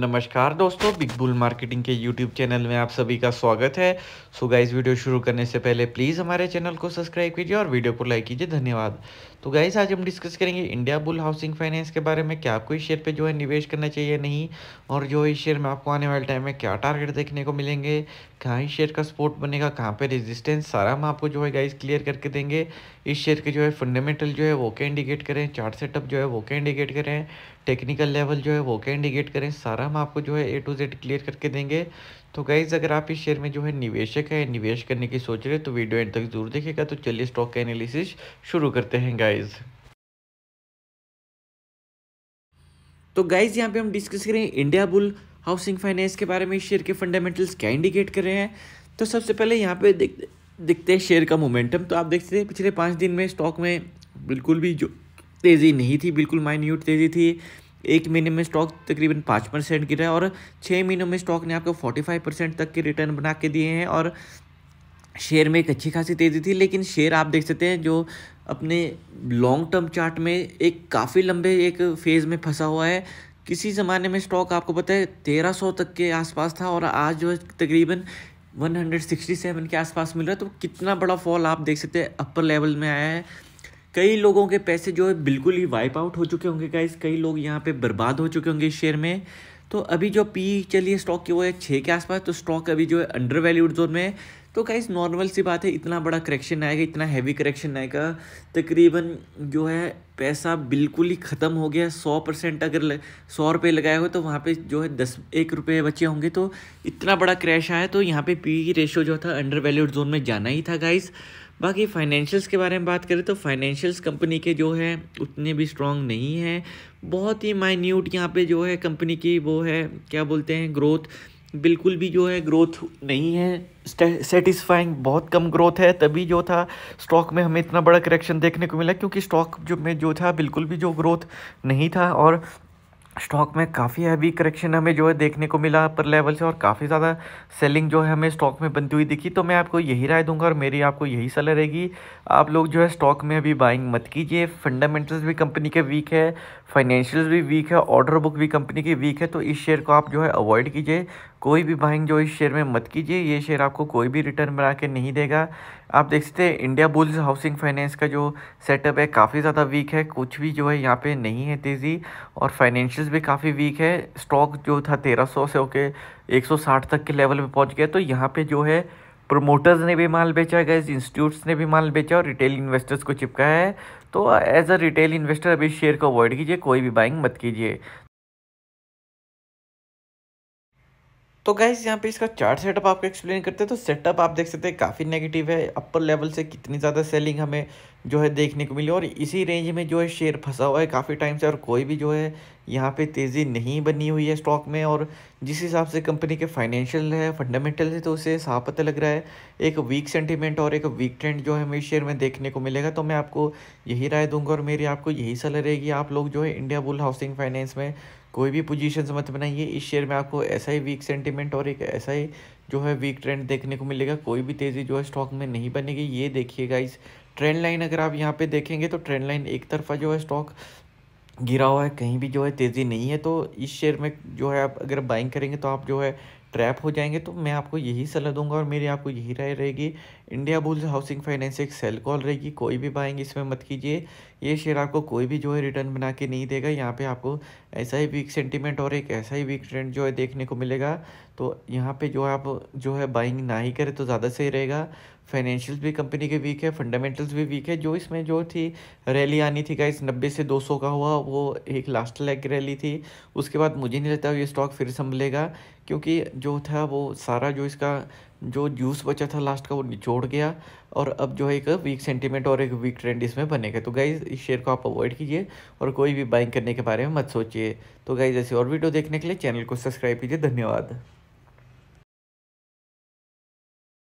नमस्कार दोस्तों Big Bull Marketing के यूट्यूब चैनल में आप सभी का स्वागत है सो गाइस वीडियो शुरू करने से पहले प्लीज़ हमारे चैनल को सब्सक्राइब कीजिए और वीडियो को लाइक कीजिए धन्यवाद तो गाइस आज हम डिस्कस करेंगे इंडिया बुल हाउसिंग फाइनेंस के बारे में क्या आपको इस शेयर पे जो है निवेश करना चाहिए नहीं और जो इस शेयर में आपको आने वाले टाइम में क्या टारगेट देखने को मिलेंगे कहाँ इस शेयर का सपोर्ट बनेगा कहाँ पे रेजिस्टेंस सारा हम आपको जो है गाइस क्लियर करके देंगे इस शेयर के जो है फंडामेंटल जो है वो क्या इंडिकेट करें चार्ट सेटअप जो है वो क्या इंडिकेट करें टेक्निकल लेवल जो है वो क्या इंडिकेट करें सारा हम आपको जो है ए टू जेड क्लियर करके देंगे तो गाइज़ अगर आप इस शेयर में जो है निवेशक है निवेश करने की सोच रहे तो वीडियो एंड तक जरूर देखेगा तो चलिए स्टॉक का एनालिसिस शुरू करते हैं गाइज़ तो गाइज़ यहाँ पे हम डिस्कस करें इंडिया बुल हाउसिंग फाइनेंस के बारे में शेयर के फंडामेंटल्स क्या इंडिकेट कर रहे हैं तो सबसे पहले यहाँ पे दिखते हैं शेयर का मोमेंटम तो आप देखते हैं पिछले पाँच दिन में स्टॉक में बिल्कुल भी जो तेज़ी नहीं थी बिल्कुल माइन्यूट तेज़ी थी एक महीने में स्टॉक तकरीबन पाँच परसेंट गिरा है और छः महीनों में स्टॉक ने आपको फोर्टी फाइव परसेंट तक के रिटर्न बना के दिए हैं और शेयर में एक अच्छी खासी तेज़ी थी लेकिन शेयर आप देख सकते हैं जो अपने लॉन्ग टर्म चार्ट में एक काफ़ी लंबे एक फेज़ में फंसा हुआ है किसी ज़माने में स्टॉक आपको पता है तेरह सौ तक के आसपास था और आज जो तकरीबन 167 के आसपास मिल रहा है तो कितना बड़ा फॉल आप देख सकते हैं अपर लेवल में आया है कई लोगों के पैसे जो है बिल्कुल ही वाइप आउट हो चुके होंगे गाइज कई लोग यहाँ पे बर्बाद हो चुके होंगे शेयर में तो अभी जो पी चलिए स्टॉक की वो है छः के आसपास तो स्टॉक अभी जो है अंडर वैल्यूड जोन में तो गाइज नॉर्मल सी बात है इतना बड़ा करेक्शन आएगा इतना हैवी करेक्शन आएगा तकरीबन जो है पैसा बिल्कुल ही ख़त्म हो गया सौ परसेंट अगर सौ रुपये लगाए हो तो वहाँ पे जो है दस एक रुपये बचे होंगे तो इतना बड़ा क्रैश आया तो यहाँ पे पी रेशो e जो था अंडर वैल्यूड जोन में जाना ही था गाइज़ बाकी फाइनेंशियल्स के बारे में बात करें तो फाइनेंशियल्स कंपनी के जो है उतने भी स्ट्रॉन्ग नहीं है बहुत ही माइन्यूट यहाँ पे जो है कंपनी की वो है क्या बोलते हैं ग्रोथ बिल्कुल भी जो है ग्रोथ नहीं है सेटिस्फाइंग बहुत कम ग्रोथ है तभी जो था स्टॉक में हमें इतना बड़ा करेक्शन देखने को मिला क्योंकि स्टॉक जो में जो था बिल्कुल भी जो ग्रोथ नहीं था और स्टॉक में काफ़ी हैवी करेक्शन हमें जो है देखने को मिला पर लेवल से और काफ़ी ज़्यादा सेलिंग जो है हमें स्टॉक में बनती हुई दिखी तो मैं आपको यही राय दूंगा और मेरी आपको यही सलाह रहेगी आप लोग जो है स्टॉक में अभी बाइंग मत कीजिए फंडामेंटल्स भी कंपनी के वीक है फाइनेंशियल्स भी वीक है ऑर्डर बुक भी कंपनी की वीक है तो इस शेयर को आप जो है अवॉइड कीजिए कोई भी बाइंग जो इस शेयर में मत कीजिए ये शेयर आपको कोई भी रिटर्न बना के नहीं देगा आप देख सकते हैं इंडिया बुल्स हाउसिंग फाइनेंस का जो सेटअप है काफ़ी ज़्यादा वीक है कुछ भी जो है यहाँ पे नहीं है तेज़ी और फाइनेंशियल्स भी काफ़ी वीक है स्टॉक जो था 1300 से होके 160 तक के लेवल में पहुँच गया तो यहाँ पे जो है प्रोमोटर्स ने भी माल बेचा गए इंस्टीट्यूट्स ने भी माल बेचा और रिटेल इन्वेस्टर्स को चिपकाया है तो एज अ रिटेल इन्वेस्टर अभी शेयर को अवॉइड कीजिए कोई भी बाइंग मत कीजिए तो गाइज यहाँ पे इसका चार्ट सेटअप आपको एक्सप्लेन करते हैं तो सेटअप आप देख सकते हैं काफ़ी नेगेटिव है अपर लेवल से कितनी ज़्यादा सेलिंग हमें जो है देखने को मिली और इसी रेंज में जो है शेयर फंसा हुआ है काफ़ी टाइम से और कोई भी जो है यहाँ पे तेज़ी नहीं बनी हुई है स्टॉक में और जिस हिसाब से कंपनी के फाइनेंशियल है फंडामेंटल है तो उसे साफ पता लग रहा है एक वीक सेंटीमेंट और एक वीक ट्रेंड जो है हमें शेयर में देखने को मिलेगा तो मैं आपको यही राय दूंगा और मेरी आपको यही सलाह रहेगी आप लोग जो है इंडिया बुल हाउसिंग फाइनेंस में कोई भी पोजीशन मत बनाइए इस शेयर में आपको ऐसा ही वीक सेंटीमेंट और एक ऐसा ही जो है वीक ट्रेंड देखने को मिलेगा कोई भी तेज़ी जो है स्टॉक में नहीं बनेगी ये देखिएगा इस ट्रेंड लाइन अगर आप यहाँ पे देखेंगे तो ट्रेंड लाइन एक तरफा जो है स्टॉक गिरा हुआ है कहीं भी जो है तेज़ी नहीं है तो इस शेयर में जो है आप अगर बाइंग करेंगे तो आप जो है ट्रैप हो जाएंगे तो मैं आपको यही सलाह दूंगा और मेरी आपको यही राय रहेगी इंडिया बुल्स हाउसिंग फाइनेंस एक सेल कॉल रहेगी कोई भी बाइंग इसमें मत कीजिए ये शेयर आपको कोई भी जो है रिटर्न बना के नहीं देगा यहाँ पे आपको ऐसा ही वीक सेंटीमेंट और एक ऐसा ही वीक ट्रेंड जो है देखने को मिलेगा तो यहाँ पे जो आप जो है बाइंग ना ही करें तो ज़्यादा सही रहेगा फाइनेंशियल्स भी कंपनी के वीक है फंडामेंटल्स भी वीक है जो इसमें जो थी रैली आनी थी गाइस नब्बे से दो सौ का हुआ वो एक लास्ट लेग रैली थी उसके बाद मुझे नहीं लगता ये स्टॉक फिर संभलेगा क्योंकि जो था वो सारा जो इसका जो जूस बचा था लास्ट का वो निचोड़ गया और अब जो है एक वीक सेंटीमेंट और एक वीक ट्रेंड इसमें बनेगा तो गाइज़ इस शेयर को आप अवॉइड कीजिए और कोई भी बाइंग करने के बारे में मत सोचिए तो गाइज़ ऐसी और वीडियो देखने के लिए चैनल को सब्सक्राइब कीजिए धन्यवाद